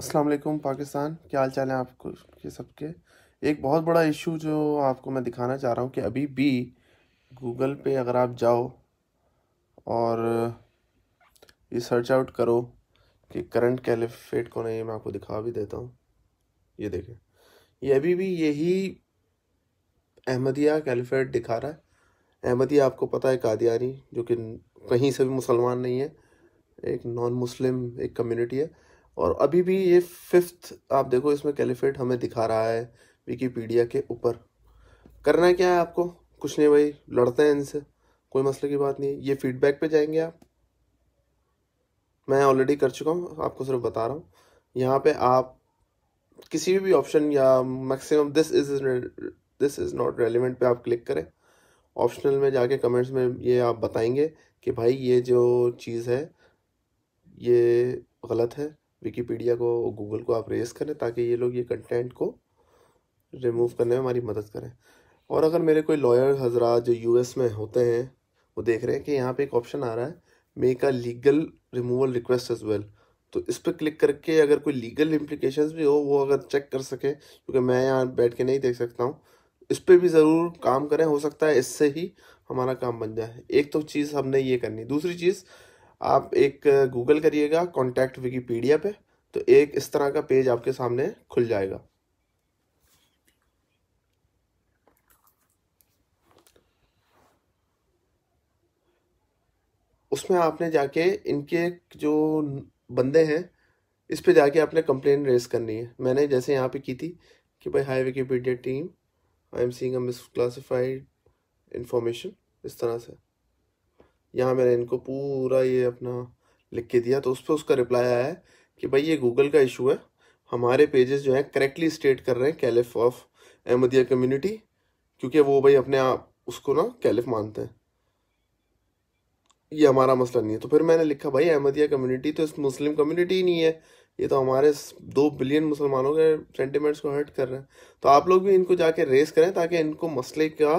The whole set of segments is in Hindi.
अस्सलाम वालेकुम पाकिस्तान क्या हाल चाल है आपको के सबके एक बहुत बड़ा इशू जो आपको मैं दिखाना चाह रहा हूँ कि अभी भी गूगल पे अगर आप जाओ और ये सर्च आउट करो कि करंट कैलिफेट कौन है ये मैं आपको दिखा भी देता हूँ ये देखें ये अभी भी यही अहमदिया कैलिफेट दिखा रहा है अहमदिया आपको पता है कादियानी जो कि कहीं से भी मुसलमान नहीं है एक नॉन मुस्लिम एक कम्यूनिटी है और अभी भी ये फिफ्थ आप देखो इसमें कैलिफेट हमें दिखा रहा है विकीपीडिया के ऊपर करना है क्या है आपको कुछ नहीं भाई लड़ते हैं इनसे कोई मसले की बात नहीं है ये फीडबैक पे जाएंगे आप मैं ऑलरेडी कर चुका हूँ आपको सिर्फ बता रहा हूँ यहाँ पे आप किसी भी ऑप्शन या maximum this is this is not relevant पे आप क्लिक करें ऑप्शनल में जाके कमेंट्स में ये आप बताएंगे कि भाई ये जो चीज़ है ये गलत है विकीपीडिया को गूगल को आप रेस करें ताकि ये लोग ये कंटेंट को रिमूव करने में हमारी मदद करें और अगर मेरे कोई लॉयर हजरा जो यूएस में होते हैं वो देख रहे हैं कि यहाँ पे एक ऑप्शन आ रहा है make a legal removal request as well तो इस पर क्लिक करके अगर कोई लीगल इम्प्लीकेशन भी हो वो अगर चेक कर सके क्योंकि मैं यहाँ बैठ के नहीं देख सकता हूँ इस पर भी ज़रूर काम करें हो सकता है इससे ही हमारा काम बन जाए एक तो चीज़ हमने ये करनी दूसरी चीज़ आप एक गूगल करिएगा कॉन्टैक्ट विकीपीडिया पे तो एक इस तरह का पेज आपके सामने खुल जाएगा उसमें आपने जाके इनके जो बंदे हैं इस पे जाके आपने कंप्लेन रेज करनी है मैंने जैसे यहाँ पे की थी कि भाई hi Wikipedia team I am seeing a classified information इस तरह से यहाँ मैंने इनको पूरा ये अपना लिख के दिया तो उस पर उसका रिप्लाई आया है कि भाई ये गूगल का इशू है हमारे पेजेस जो है करेक्टली स्टेट कर रहे हैं कैलिफ ऑफ अहमदिया कम्युनिटी क्योंकि वो भाई अपने आप उसको ना कैलिफ मानते हैं ये हमारा मसला नहीं है तो फिर मैंने लिखा भाई अहमदिया कम्युनिटी तो इस मुस्लिम कम्युनिटी ही नहीं है ये तो हमारे दो बिलियन मुसलमानों के सेंटिमेंट्स को हर्ट कर रहे हैं तो आप लोग भी इनको जाके रेस करें ताकि इनको मसले का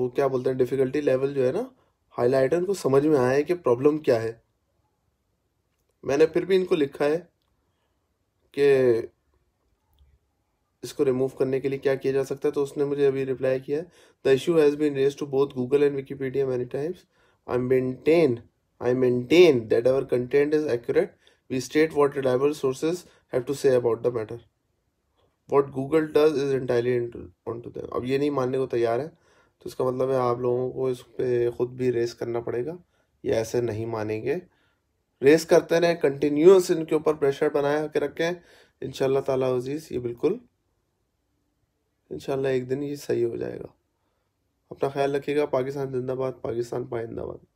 वो क्या बोलते हैं डिफ़िकल्टी लेवल जो है ना हाईलाइटर को समझ में आया है कि प्रॉब्लम क्या है मैंने फिर भी इनको लिखा है कि इसको रिमूव करने के लिए क्या किया जा सकता है तो उसने मुझे अभी रिप्लाई किया the issue has been raise to both Google and Wikipedia many times I maintain I maintain that our content is accurate we state what reliable sources have to say about the matter what Google does is entirely on to them अब ये नहीं मानने को तैयार है तो इसका मतलब है आप लोगों को इस पर ख़ुद भी रेस करना पड़ेगा ये ऐसे नहीं मानेंगे रेस करते रहें कंटिन्यूस इनके ऊपर प्रेशर बनाया के रखें इन ताला अजीज़ ये बिल्कुल इन एक दिन ये सही हो जाएगा अपना ख्याल रखिएगा पाकिस्तान जिंदाबाद पाकिस्तान पाइंदाबाद